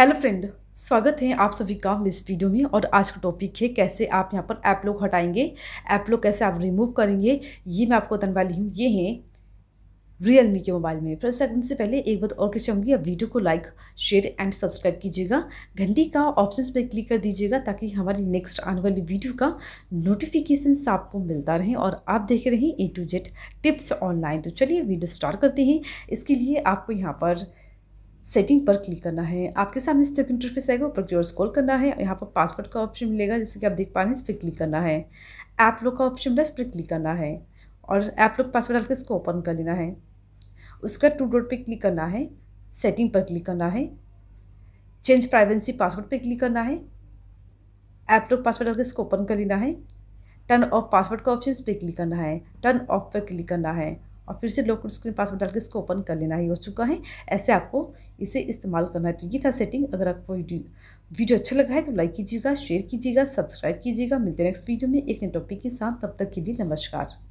hello friend स्वागत है आप सभी का इस वीडियो में और आज का टॉपिक है कैसे आप यहाँ पर ऐप लोग हटाएंगे ऐप लोग कैसे आप रिमूव करेंगे ये मैं आपको बताने वाली हूँ ये है रियल मी के मोबाइल में फ्रेंड सेकंड से पहले एक बात और कैसे चाहूँगी अब वीडियो को लाइक शेयर एंड सब्सक्राइब कीजिएगा घंटी का ऑप्शन पर क्लिक कर दीजिएगा ताकि हमारी नेक्स्ट आने वाली वीडियो का नोटिफिकेशन आपको मिलता रहे और आप देख रहे हैं A to Z tips online तो चलिए वीडियो स्टार्ट करते हैं इसके लिए आपको यहाँ पर सेटिंग पर क्लिक करना है आपके सामने इस तक इंटरफेस आएगा ऊपर की ओर स्कॉल करना है यहाँ पर पासवर्ड का ऑप्शन मिलेगा जैसे कि आप देख पा रहे हैं इस पर क्लिक करना है ऐप लोग का ऑप्शन मिला इस पर क्लिक करना है और ऐप लोग पासवर्ड डाल के इसको ओपन कर लेना है उसका टू डॉट पर क्लिक करना है सेटिंग पर क्लिक करना है चेंज प्राइवेंसी पासवर्ड पर क्लिक करना है ऐप लोग पासवर्ड डाल के इसको ओपन कर लेना है टर्न ऑफ पासवर्ड का ऑप्शन इस पर क्लिक करना है टर्न ऑफ पर क्लिक करना है और फिर से लोकल स्क्रीन पासवर्ड डाल के इसको ओपन कर लेना ही हो चुका है ऐसे आपको इसे इस्तेमाल करना है तो ये था सेटिंग अगर आपको वीडियो अच्छा लगा है तो लाइक कीजिएगा शेयर कीजिएगा सब्सक्राइब कीजिएगा मिलते हैं नेक्स्ट वीडियो में एक नए टॉपिक के साथ तब तक के लिए नमस्कार